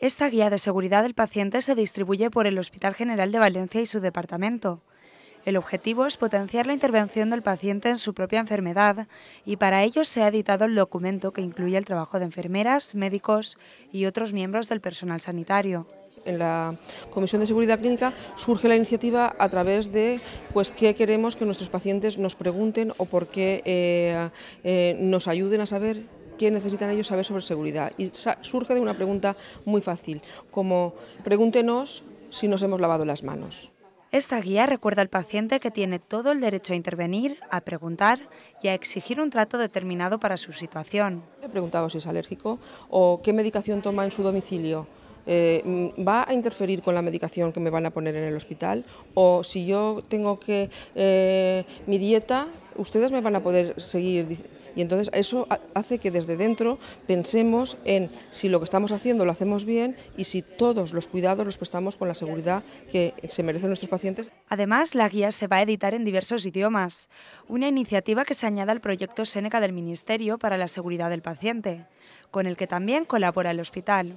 Esta guía de seguridad del paciente se distribuye por el Hospital General de Valencia y su departamento. El objetivo es potenciar la intervención del paciente en su propia enfermedad y para ello se ha editado el documento que incluye el trabajo de enfermeras, médicos y otros miembros del personal sanitario en la Comisión de Seguridad Clínica surge la iniciativa a través de pues, qué queremos que nuestros pacientes nos pregunten o por qué eh, eh, nos ayuden a saber qué necesitan ellos saber sobre seguridad. Y surge de una pregunta muy fácil, como pregúntenos si nos hemos lavado las manos. Esta guía recuerda al paciente que tiene todo el derecho a intervenir, a preguntar y a exigir un trato determinado para su situación. He preguntado si es alérgico o qué medicación toma en su domicilio. Eh, mm, ¿Va a interferir con la medicación que me van a poner en el hospital? O si yo tengo que... Eh, mi dieta, ustedes me van a poder seguir y entonces eso hace que desde dentro pensemos en si lo que estamos haciendo lo hacemos bien y si todos los cuidados los prestamos con la seguridad que se merecen nuestros pacientes. Además, la guía se va a editar en diversos idiomas, una iniciativa que se añade al proyecto Seneca del Ministerio para la Seguridad del Paciente, con el que también colabora el hospital.